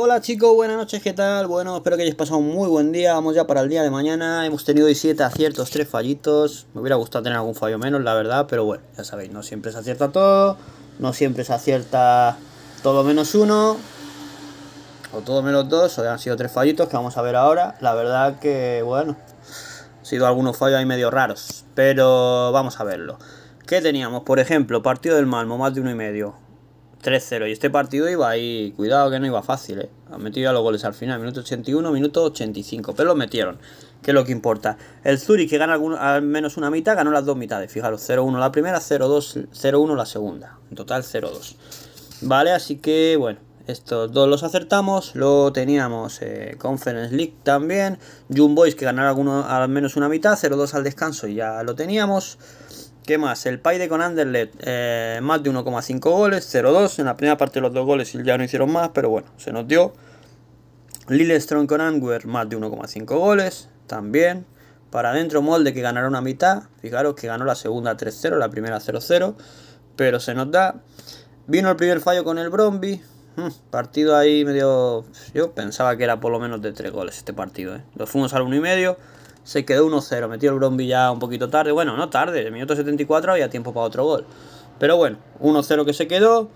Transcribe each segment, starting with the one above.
Hola chicos, buenas noches, ¿qué tal? Bueno, espero que hayáis pasado un muy buen día. Vamos ya para el día de mañana. Hemos tenido 17 aciertos, 3 fallitos. Me hubiera gustado tener algún fallo menos, la verdad, pero bueno, ya sabéis, no siempre se acierta todo. No siempre se acierta todo menos uno. O todo menos dos. O han sido 3 fallitos que vamos a ver ahora. La verdad que, bueno, han sido algunos fallos ahí medio raros. Pero vamos a verlo. ¿Qué teníamos? Por ejemplo, partido del Malmo, más de uno y medio. 3-0. Y este partido iba ahí, cuidado que no iba fácil, ¿eh? Han metido ya los goles al final, minuto 81, minuto 85, pero lo metieron, que es lo que importa. El Zurich, que gana al menos una mitad, ganó las dos mitades. Fijaros, 0-1 la primera, 0-2, 0-1 la segunda. En total, 0-2. Vale, así que bueno, estos dos los acertamos. lo teníamos eh, Conference League también. Boys que ganaron al menos una mitad, 0-2 al descanso y ya lo teníamos. ¿Qué más? El Paide con Anderlecht, eh, más de 1,5 goles, 0-2. En la primera parte los dos goles ya no hicieron más, pero bueno, se nos dio. strong con Angwer, más de 1,5 goles, también. Para adentro Molde que ganará una mitad. Fijaros que ganó la segunda 3-0, la primera 0-0. Pero se nos da. Vino el primer fallo con el Bromby. Hmm, partido ahí medio... Yo pensaba que era por lo menos de 3 goles este partido. ¿eh? Los fuimos al 1,5 se quedó 1-0. Metió el Bromby ya un poquito tarde. Bueno, no tarde, el minuto 74 había tiempo para otro gol. Pero bueno, 1-0 que se quedó.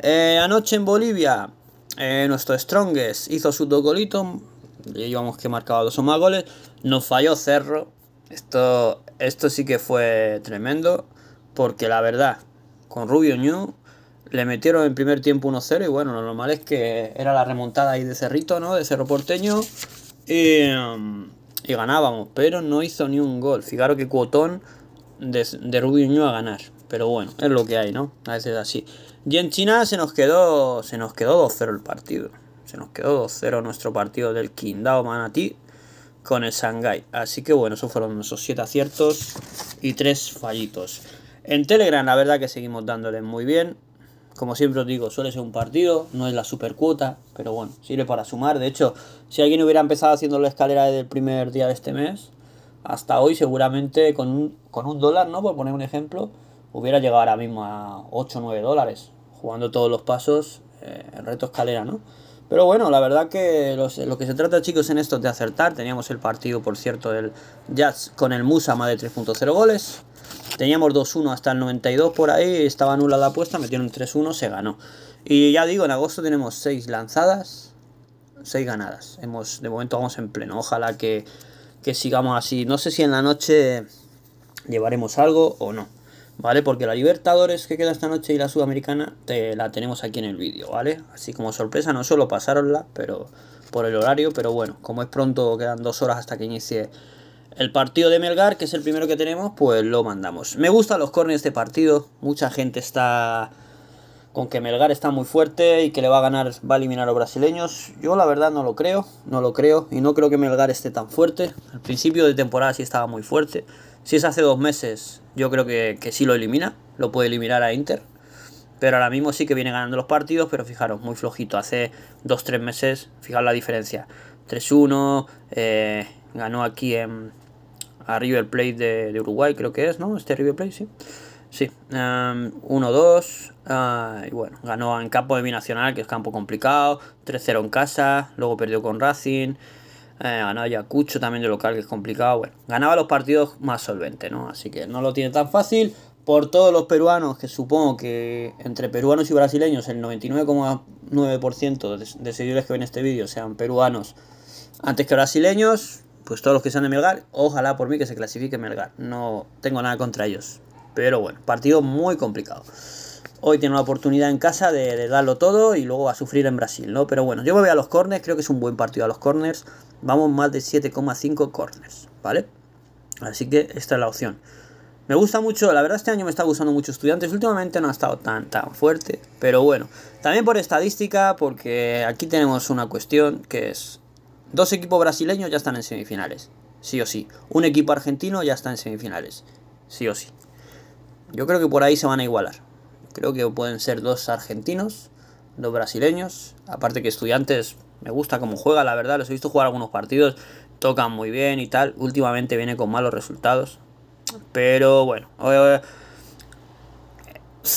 Eh, anoche en Bolivia, eh, nuestro Strongest hizo sus dos golitos. Llevamos que marcaba dos o más goles. Nos falló Cerro. Esto, esto sí que fue tremendo. Porque la verdad, con Rubio New le metieron en primer tiempo 1-0. Y bueno, lo normal es que era la remontada ahí de Cerrito, ¿no? De Cerro Porteño. Y. Em, y ganábamos, pero no hizo ni un gol. Fijaros que cuotón de, de Rubio a ganar. Pero bueno, es lo que hay, ¿no? A veces así. Y en China se nos quedó, se nos quedó 2-0 el partido. Se nos quedó 2-0 nuestro partido del Kindao Manatí con el Shanghai. Así que bueno, esos fueron esos 7 aciertos y 3 fallitos. En Telegram la verdad que seguimos dándole muy bien. Como siempre os digo, suele ser un partido, no es la super cuota, pero bueno, sirve para sumar. De hecho, si alguien hubiera empezado haciendo la escalera desde el primer día de este mes, hasta hoy seguramente con un, con dólar, ¿no? Por poner un ejemplo, hubiera llegado ahora mismo a 8 o 9 dólares, jugando todos los pasos eh, en reto escalera, ¿no? Pero bueno, la verdad que los, lo que se trata, chicos, en esto es de acertar. Teníamos el partido, por cierto, del Jazz con el Musa más de 3.0 goles. Teníamos 2-1 hasta el 92 por ahí, estaba nula la apuesta, metieron 3-1, se ganó. Y ya digo, en agosto tenemos 6 lanzadas, 6 ganadas. Hemos, de momento vamos en pleno, ojalá que, que sigamos así. No sé si en la noche llevaremos algo o no. ¿vale? Porque la Libertadores que queda esta noche y la Sudamericana te, la tenemos aquí en el vídeo, ¿vale? Así como sorpresa, no solo pasaronla pero por el horario, pero bueno, como es pronto, quedan 2 horas hasta que inicie el partido de Melgar, que es el primero que tenemos, pues lo mandamos. Me gustan los cornes de partido. Mucha gente está con que Melgar está muy fuerte y que le va a ganar, va a eliminar a los brasileños. Yo la verdad no lo creo, no lo creo y no creo que Melgar esté tan fuerte. Al principio de temporada sí estaba muy fuerte. Si es hace dos meses, yo creo que, que sí lo elimina, lo puede eliminar a Inter. Pero ahora mismo sí que viene ganando los partidos, pero fijaros, muy flojito. Hace dos, tres meses, fijaros la diferencia. 3-1, eh, ganó aquí en, a River Plate de, Uruguay, creo que es, ¿no? Este River Plate, sí. Sí, 1-2. Em, ah, y bueno, ganó en campo de Binacional, que es campo complicado. 3-0 en casa, luego perdió con Racing. Eh, ganó Ayacucho también de local, que es complicado. Bueno, ganaba los partidos más solvente, ¿no? Así que no lo tiene tan fácil. Por todos los peruanos, que supongo que entre peruanos y brasileños, el 99,9% de seguidores que ven este vídeo sean peruanos antes que brasileños, pues todos los que sean de Melgar, ojalá por mí que se clasifique Melgar. No tengo nada contra ellos. Pero bueno, partido muy complicado. Hoy tiene una oportunidad en casa de, darlo todo y luego va a sufrir en Brasil, ¿no? Pero bueno, yo me voy a los corners, creo que es un buen partido a los corners. Vamos más de 7,5 corners, ¿vale? Así que esta es la opción. Me gusta mucho, la verdad este año me está gustando mucho estudiantes, últimamente no ha estado tan fuerte, pero bueno, también por estadística, porque aquí tenemos una cuestión que es Dos equipos brasileños ya están en semifinales, sí o sí. Un equipo argentino ya está en semifinales, sí o sí. Yo creo que por ahí se van a igualar. Creo que pueden ser dos argentinos, dos brasileños. Aparte que estudiantes me gusta cómo juega, la verdad. Los he visto jugar algunos partidos, tocan muy bien y tal. Últimamente viene con malos resultados. Pero bueno, eh,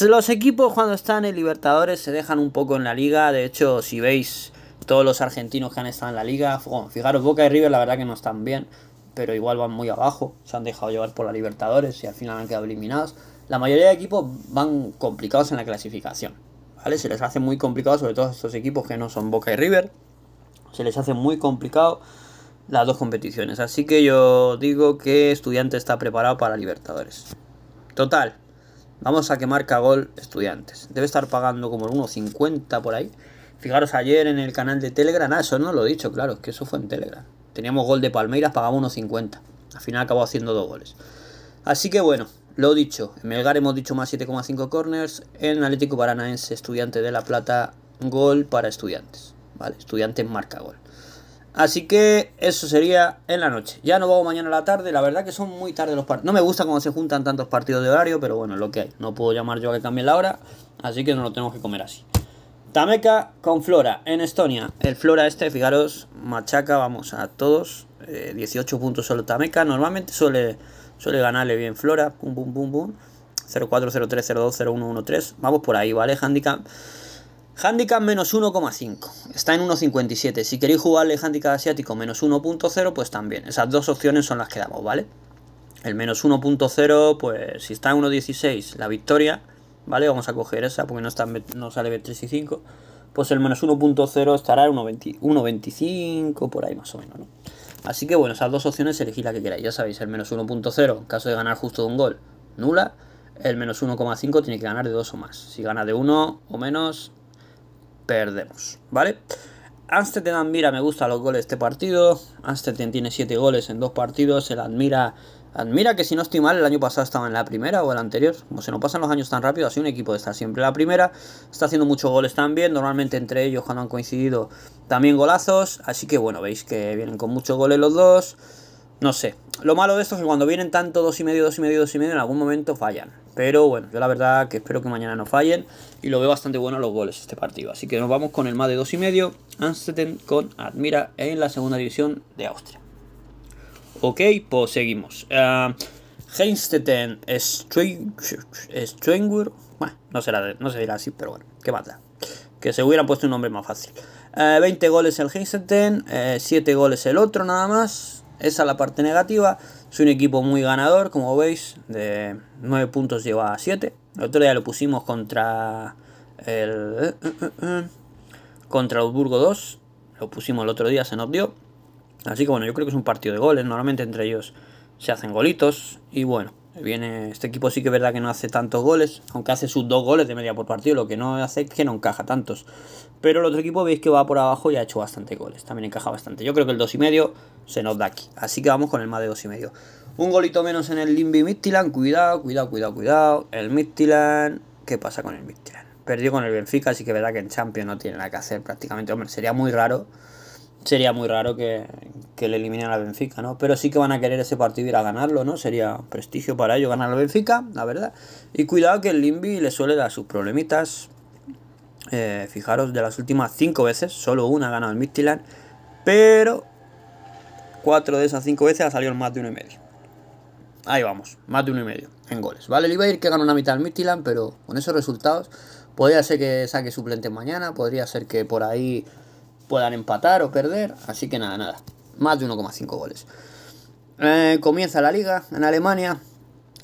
los equipos cuando están en Libertadores se dejan un poco en la liga. De hecho, si veis todos los argentinos que han estado en la liga. fijaros, Boca y River la verdad que no están bien, pero igual van muy abajo. Se han dejado llevar por la Libertadores y al final han quedado eliminados. La mayoría de equipos van complicados en la clasificación. ¿vale? Se les hace muy complicado, sobre todo a estos equipos que no son Boca y River. Se les hace muy complicado las dos competiciones. Así que yo digo que Estudiante está preparado para Libertadores. Total, vamos a que marca gol Estudiantes. Debe estar pagando como el 1.50 por ahí. Fijaros ayer en el canal de Telegram, ah, eso no lo he dicho, claro, que eso fue en Telegram. Teníamos gol de Palmeiras, pagamos 50 Al final acabó haciendo dos goles. Así que bueno, lo he dicho, en Melgar hemos dicho más 7,5 corners, en Atlético Paranaense, estudiante de La Plata, gol para estudiantes, ¿vale? Estudiantes marca gol. Así que eso sería en la noche. Ya no vamos mañana a la tarde. La verdad que son muy tarde los partidos. No me gusta cuando se juntan tantos partidos de horario, pero bueno, lo que hay. No puedo llamar yo a que cambie la hora, así que no lo tenemos que comer así. Tameka con Flora en Estonia. El Flora este, fijaros, machaca, vamos, a todos. 18 eh, puntos solo Tameka. Normalmente suele, suele ganarle bien Flora. Pum, pum, pum, pum. Vamos por ahí, ¿vale? Handicap. Handicap menos 1,5. Está en 1,57. Si queréis jugarle handicap asiático menos 1.0, pues también. Esas dos opciones son las que damos, ¿vale? El menos 1.0, pues si está en 1,16 la victoria ¿vale? Vamos a coger esa porque no, sale no sale y 5. Pues el menos 1.0 estará en 1.25, por ahí más o menos, Así que bueno, esas dos opciones elegid la que queráis. Ya sabéis, el menos 1.0 en caso de ganar justo de un gol, nula. El menos 1,5 tiene que ganar de 2 o más. Si gana de 1 o menos, perdemos, ¿vale? Amsterdam mira, me gusta los goles de este partido. Amsterdam tiene 7 goles en dos partidos. El Admira Admira ah, que si no estoy mal, el año pasado estaba en la primera o el anterior. Como se nos pasan los años tan rápido, así un equipo de estar siempre en la primera. Está haciendo muchos goles también. Normalmente entre ellos cuando han coincidido también golazos. Así que bueno, veis que vienen con muchos goles los dos. No sé. Lo malo de esto es que cuando vienen tanto dos y medio, dos y medio, dos y medio, en algún momento fallan. Pero bueno, yo la verdad que espero que mañana no fallen. Y lo veo bastante bueno los goles este partido. Así que nos vamos con el más de dos y medio. Amstetten con Admira en la segunda división de Austria. Ok, pues seguimos. Uh, Heinstetten Stranger. Bueno, no, será, se dirá así, pero bueno, qué mata Que se hubiera puesto un nombre más fácil. 20 eh, goles el Heinstetten, eh, siete 7 goles el otro nada más. Esa es la parte negativa. Es un equipo muy ganador, como veis. De 9 puntos lleva a 7. El otro día lo pusimos contra el... Eh, contra osburgo 2. Lo pusimos el otro día, se nos dio. Así que bueno, yo creo que es un partido de goles. Normalmente entre ellos se hacen golitos. Y bueno, viene. Este equipo sí que es verdad que no hace tantos goles. Aunque hace sus dos goles de media por partido. Lo que no hace es que no encaja tantos. Pero el otro equipo veis que va por abajo y ha hecho bastante goles. También encaja bastante. Yo creo que el 2,5 se nos da aquí. Así que vamos con el más de 2,5. Un golito menos en el Limby Midtjylland. Cuidado, cuidado, cuidado, cuidado. El Midtjylland. ¿Qué pasa con el Midtjylland? Perdió con el Benfica, así que es verdad que en Champions no tiene nada que hacer prácticamente. Hombre, sería muy raro. Sería muy raro que, que le eliminan la Benfica, ¿no? Pero sí que van a querer ese partido ir a ganarlo, ¿no? Sería prestigio para ellos ganar la Benfica, la verdad. Y cuidado que el Limbi le suele dar sus problemitas. Eh, fijaros, de las últimas cinco veces, solo una ha ganado el Midtjylland, pero cuatro de esas cinco veces ha salido el más de uno y medio. Ahí vamos, más de uno y medio en goles, ¿vale? Le iba a ir que gana una mitad al Midtjylland, pero con esos resultados podría ser que saque suplente mañana, podría ser que por ahí puedan empatar o perder, así que nada, nada más de 1,5 goles. Eh, comienza la liga en Alemania.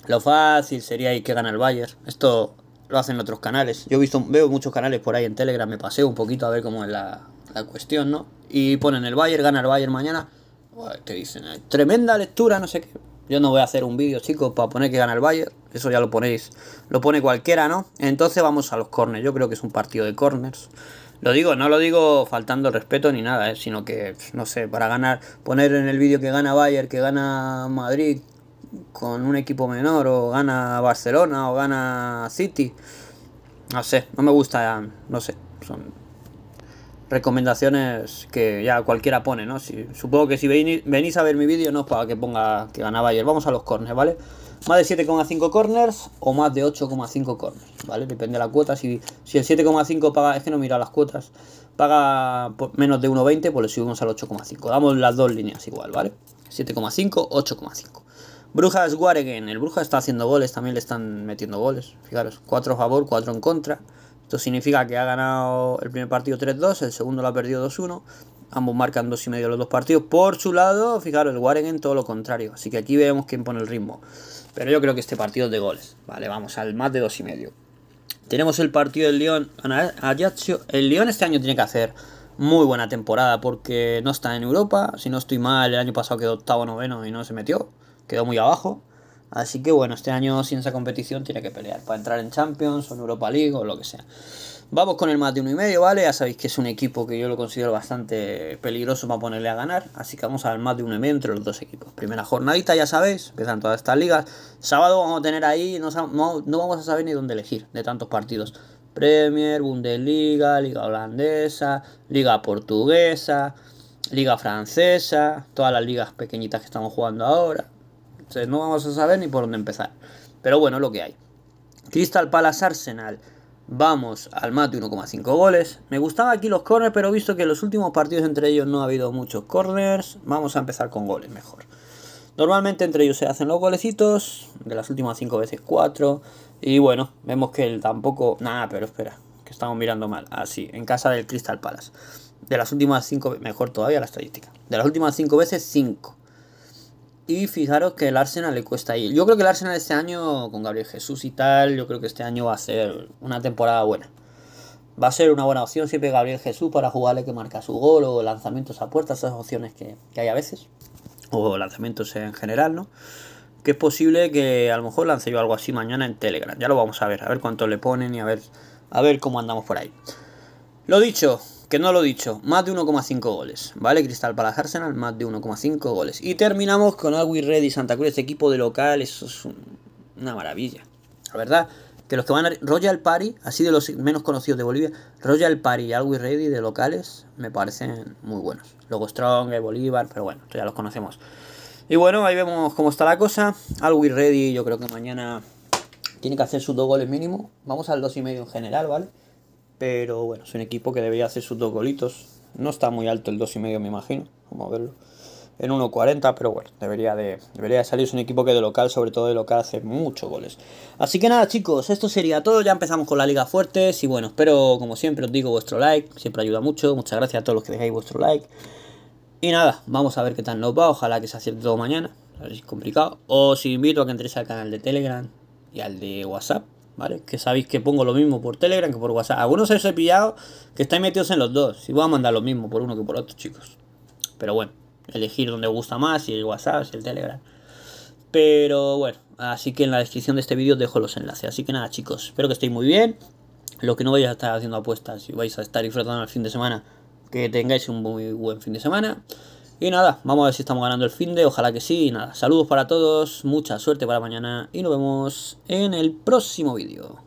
Lo fácil sería ir que gana el Bayern. Esto lo hacen otros canales. Yo he visto, veo muchos canales por ahí en Telegram, me paseo un poquito a ver cómo es la, cuestión, ¿no? Y ponen el Bayern, gana el Bayern mañana. Te dicen, eh, tremenda lectura, no sé qué. Yo no voy a hacer un vídeo, chicos, para poner que gana el Bayern. Eso ya lo ponéis. Lo pone cualquiera, ¿no? Entonces vamos a los corners. Yo creo que es un partido de corners. Lo digo, no lo digo faltando respeto ni nada, ¿eh? sino que, no sé, para ganar, poner en el vídeo que gana Bayern, que gana Madrid con un equipo menor, o gana Barcelona, o gana City. No sé, no me gusta, no sé, son recomendaciones que ya cualquiera pone, ¿no? Si, supongo que si venís a ver mi vídeo no es para que ponga que ganaba ayer. Vamos a los corners, ¿vale? Más de 7,5 corners o más de 8,5 corners, ¿vale? Depende de la cuota. Si, el 7,5 paga, es que no mira las cuotas, paga por menos de 1,20, pues le subimos al 8,5. Damos las dos líneas igual, ¿vale? 7,5, 8,5. Brujas Guaregen, el Bruja está haciendo goles, también le están metiendo goles. Fijaros, 4 a favor, 4 en contra. Esto significa que ha ganado el primer partido 3-2, el segundo lo ha perdido 2-1. Ambos marcan 2 y medio los dos partidos. Por su lado, fijaros, el en todo lo contrario. Así que aquí vemos quién pone el ritmo. Pero yo creo que este partido es de goles. Vale, vamos al más de 2 y medio. Tenemos el partido del León El León este año tiene que hacer muy buena temporada porque no está en Europa. Si no estoy mal, el año pasado quedó octavo noveno y no se metió. Quedó muy abajo. Así que bueno, este año sin esa competición tiene que pelear para entrar en Champions o en Europa League o lo que sea. Vamos con el más de uno y medio, ¿vale? Ya sabéis que es un equipo que yo lo considero bastante peligroso para ponerle a ganar. Así que vamos al más de uno y medio entre los dos equipos. Primera jornadita, ya sabéis, empiezan todas estas ligas. Sábado vamos a tener ahí, no, no vamos a saber ni dónde elegir de tantos partidos. Premier, Bundesliga, Liga Holandesa, Liga Portuguesa, Liga Francesa, todas las ligas pequeñitas que estamos jugando ahora no vamos a saber ni por dónde empezar. Pero bueno, lo que hay. Crystal Palace Arsenal. Vamos al mate 1,5 goles. Me gustaban aquí los corners, pero he visto que en los últimos partidos entre ellos no ha habido muchos corners. Vamos a empezar con goles mejor. Normalmente entre ellos se hacen los golecitos, de las últimas 5 veces 4. Y bueno, vemos que él tampoco... Nada, pero espera, que estamos mirando mal. Así, ah, en casa del Crystal Palace. De las últimas 5, mejor todavía la estadística. De las últimas 5 veces 5. Y fijaros que el Arsenal le cuesta ir. Yo creo que el Arsenal este año, con Gabriel Jesús y tal, yo creo que este año va a ser una temporada buena. Va a ser una buena opción siempre Gabriel Jesús para jugarle que marca su gol o lanzamientos a puertas, esas opciones que, hay a veces. O lanzamientos en general, ¿no? Que es posible que a lo mejor lance yo algo así mañana en Telegram. Ya lo vamos a ver, a ver cuánto le ponen y a ver, a ver cómo andamos por ahí. Lo dicho, que no lo he dicho, más de 1,5 goles, ¿vale? Cristal para Arsenal, más de 1,5 goles. Y terminamos con Agui Ready Santa Cruz, este equipo de local, eso es una maravilla. La verdad, que los que van a Royal Party, así de los menos conocidos de Bolivia, Royal Party y Ready de locales me parecen muy buenos. Luego Strong, eh, Bolívar, pero bueno, ya los conocemos. Y bueno, ahí vemos cómo está la cosa. Always Ready, yo creo que mañana tiene que hacer sus dos goles mínimo. Vamos al dos y medio en general, ¿vale? Pero bueno, es un equipo que debería hacer sus dos golitos. No está muy alto el 2,5 me imagino. Vamos a verlo. En 1.40, pero bueno, debería de, debería salir. Es un equipo que de local, sobre todo de local, hace muchos goles. Así que nada, chicos, esto sería todo. Ya empezamos con la Liga Fuertes. Y bueno, espero, como siempre, os digo vuestro like. Siempre ayuda mucho. Muchas gracias a todos los que dejáis vuestro like. Y nada, vamos a ver qué tal nos va. Ojalá que se acierte todo mañana. A ver si es complicado. Os invito a que entréis al canal de Telegram y al de WhatsApp ¿vale? Que sabéis que pongo lo mismo por Telegram que por WhatsApp. Algunos os he pillado que estáis metidos en los dos. Si voy a mandar lo mismo por uno que por otro, chicos. Pero bueno, elegir donde os gusta más, si el WhatsApp, si el Telegram. Pero bueno, así que en la descripción de este vídeo dejo los enlaces. Así que nada, chicos, espero que estéis muy bien. Los que no vais a estar haciendo apuestas y vais a estar disfrutando el fin de semana, que tengáis un muy buen fin de semana. Y nada, vamos a ver si estamos ganando el fin de, ojalá que sí. Y nada, saludos para todos, mucha suerte para mañana y nos vemos en el próximo vídeo.